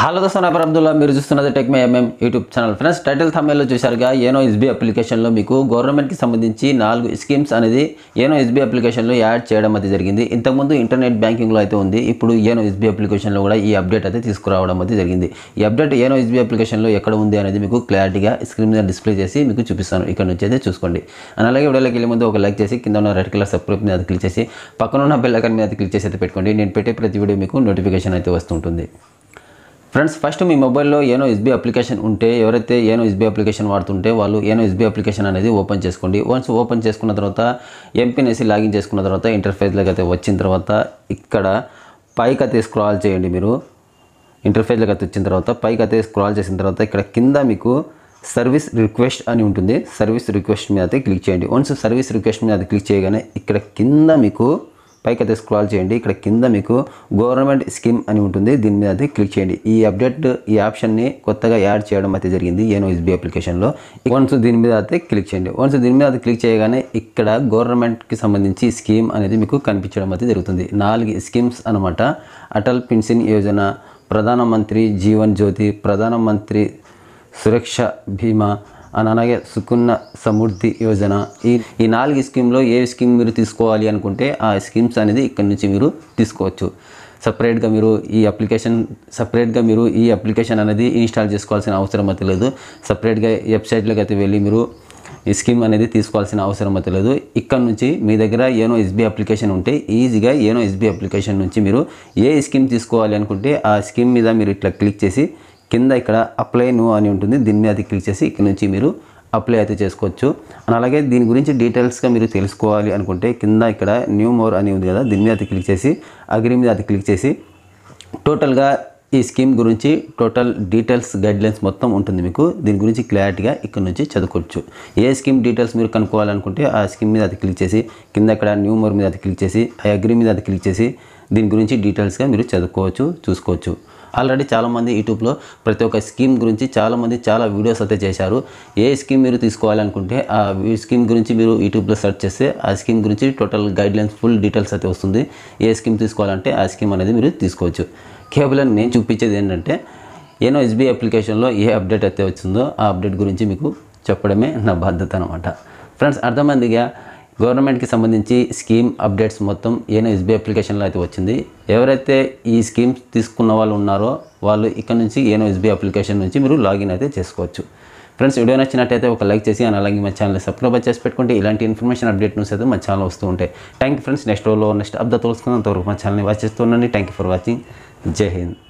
hello దోస్తా నా అబ్దుల్లా మీరు చూస్తున్నది tech MM YouTube channel friends title థమ్మైల్లో చూశారుగా ఏనో ఎస్బీ అప్లికేషన్లో మీకు గవర్నమెంట్కి సంబంధించి నాలుగు స్కీమ్స్ అనేది ఏనో ఎస్బీ అప్లికేషన్లో యాడ్ చేయడం అయితే జరిగింది ఇంతకుముందు ఇంటర్నెట్ బ్యాంకింగ్లో అయితే ఉంది ఇప్పుడు ఏనో ఎస్బీ అప్లికేషన్లో కూడా ఈ అప్డేట్ అయితే తీసుకురావడం అయితే జరిగింది ఈ అప్డేట్ ఏనో ఎస్బీ అప్లికేషన్లో ఎక్కడ ఉంది అనేది మీకు క్లారిటీగా స్క్రీన్ మీద డిస్ప్లే చేసి మీకు చూపిస్తాను ఇక్కడ నుంచి అయితే చూసుకోండి అలాగే వీడియోలోకి వెళ్ళే ముందు ఒక లైక్ చేసి కింద ఉన్న రెడ్ కలర్ సబ్స్క్రైబ్ మీద క్లిక్ చేసి పక్కన ఉన్న బెల్ ఐకన్ మీద క్లిక్ చేసి అయితే పెట్టుకోండి నేను పెట్టే ప్రతి వీడియో మీకు నోటిఫికేషన్ అయితే వస్తుంటుంది ఫ్రెండ్స్ ఫస్ట్ మీ మొబైల్లో ఏనో ఎస్బీ అప్లికేషన్ ఉంటే ఎవరైతే ఏనో ఎస్బీ అప్లికేషన్ వాడుతుంటే వాళ్ళు ఏనో ఎస్బీ అప్లికేషన్ అనేది ఓపెన్ చేసుకోండి వన్స్ ఓపెన్ చేసుకున్న తర్వాత ఎంపిన్ లాగిన్ చేసుకున్న తర్వాత ఇంటర్ఫేస్లోకి అయితే వచ్చిన తర్వాత ఇక్కడ పైకి అయితే స్క్రాల్ చేయండి మీరు ఇంటర్ఫేస్లోకి అయితే వచ్చిన తర్వాత పైకి అయితే స్క్రాల్ చేసిన తర్వాత ఇక్కడ కింద మీకు సర్వీస్ రిక్వెస్ట్ అని ఉంటుంది సర్వీస్ రిక్వెస్ట్ మీద అయితే క్లిక్ చేయండి వన్స్ సర్వీస్ రిక్వెస్ట్ మీద క్లిక్ చేయగానే ఇక్కడ కింద మీకు పైకైతే స్క్రాల్ చేయండి ఇక్కడ కింద మీకు గవర్నమెంట్ స్కీమ్ అని ఉంటుంది దీని మీద అయితే క్లిక్ చేయండి ఈ అప్డేట్ ఈ ఆప్షన్ని కొత్తగా యాడ్ చేయడం అయితే జరిగింది ఏనో ఎస్బీ అప్లికేషన్లో వన్స్ దీని మీద అయితే క్లిక్ చేయండి వన్స్ దీని మీద అయితే క్లిక్ చేయగానే ఇక్కడ గవర్నమెంట్కి సంబంధించి స్కీమ్ అనేది మీకు కనిపించడం అయితే జరుగుతుంది నాలుగు స్కీమ్స్ అనమాట అటల్ పెన్షన్ యోజన ప్రధానమంత్రి జీవన్ జ్యోతి ప్రధానమంత్రి సురక్ష బీమా అలాగే సుకున్న సమృద్ధి యోజన ఈ ఈ నాలుగు స్కీమ్లో ఏ స్కీమ్ మీరు తీసుకోవాలి అనుకుంటే ఆ స్కీమ్స్ అనేది ఇక్కడ నుంచి మీరు తీసుకోవచ్చు సపరేట్గా మీరు ఈ అప్లికేషన్ సపరేట్గా మీరు ఈ అప్లికేషన్ అనేది ఇన్స్టాల్ చేసుకోవాల్సిన అవసరం అయితే లేదు సపరేట్గా వెబ్సైట్లోకి అయితే వెళ్ళి మీరు ఈ స్కీమ్ అనేది తీసుకోవాల్సిన అవసరం అయితే లేదు ఇక్కడ నుంచి మీ దగ్గర ఏనో ఎస్బీ అప్లికేషన్ ఉంటే ఈజీగా ఏనో ఎస్బీ అప్లికేషన్ నుంచి మీరు ఏ స్కీమ్ తీసుకోవాలి అనుకుంటే ఆ స్కీమ్ మీద మీరు ఇట్లా క్లిక్ చేసి కింద ఇక్కడ అప్లై నో అని ఉంటుంది దీని మీద క్లిక్ చేసి ఇక్కడ నుంచి మీరు అప్లై అయితే చేసుకోవచ్చు అలాగే దీని గురించి డీటెయిల్స్గా మీరు తెలుసుకోవాలి అనుకుంటే కింద ఇక్కడ న్యూ మోర్ అని ఉంది కదా దీని మీద అది క్లిక్ చేసి అగ్రి మీద అది క్లిక్ చేసి టోటల్గా ఈ స్కీమ్ గురించి టోటల్ డీటెయిల్స్ గైడ్లైన్స్ మొత్తం ఉంటుంది మీకు దీని గురించి క్లారిటీగా ఇక్కడ నుంచి చదువుకోవచ్చు ఏ స్కీమ్ డీటెయిల్స్ మీరు కనుక్కోవాలనుకుంటే ఆ స్కీమ్ మీద అది క్లిక్ చేసి కింద ఇక్కడ న్యూ మోర్ మీద అది క్లిక్ చేసి ఆ అగ్రి మీద అది క్లిక్ చేసి దీని గురించి డీటెయిల్స్గా మీరు చదువుకోవచ్చు చూసుకోవచ్చు ఆల్రెడీ చాలామంది యూట్యూబ్లో ప్రతి ఒక్క స్కీమ్ గురించి చాలామంది చాలా వీడియోస్ అయితే చేశారు ఏ స్కీమ్ మీరు తీసుకోవాలనుకుంటే ఆ స్కీమ్ గురించి మీరు యూట్యూబ్లో సెర్చ్ చేస్తే ఆ స్కీమ్ గురించి టోటల్ గైడ్లైన్స్ ఫుల్ డీటెయిల్స్ అయితే వస్తుంది ఏ స్కీమ్ తీసుకోవాలంటే ఆ స్కీమ్ అనేది మీరు తీసుకోవచ్చు కేవలం నేను చూపించేది ఏంటంటే ఏనో ఎస్బీఐ అప్లికేషన్లో ఏ అప్డేట్ అయితే వచ్చిందో ఆ అప్డేట్ గురించి మీకు చెప్పడమే నా బాధ్యత అనమాట ఫ్రెండ్స్ అర్థమైందిగా గవర్నమెంట్కి సంబంధించి స్కీమ్ అప్డేట్స్ మొత్తం ఏనా ఎస్బీ అప్లికేషన్లో అయితే వచ్చింది ఎవరైతే ఈ స్కీమ్ తీసుకున్న వాళ్ళు ఉన్నారో వాళ్ళు ఇక్కడ నుంచి ఏనో ఎస్బీ అప్లికేషన్ నుంచి మీరు లాగిన్ అయితే చేసుకోవచ్చు ఫ్రెండ్స్ వీడియో నచ్చినట్టయితే ఒక లైక్ చేసి అండ్ అలాగే మా ఛానల్ సబ్స్క్రైబ్ చేసి పెట్టుకుంటే ఇలాంటి ఇన్ఫర్మేషన్ అప్డేట్ న్యూస్ అయితే మా ఛానల్ వస్తూ ఉంటాయి థ్యాంక్ యూ ఫ్రెండ్స్ నెక్స్ట్ రోజులో నెక్స్ట్ అప్డేట్ తోలుసుకున్నంతవరకు మా ఛానల్ని వాచ్ చేస్తూ ఉండండి థ్యాంక్ యూ ఫర్ వాచింగ్ జై హింద్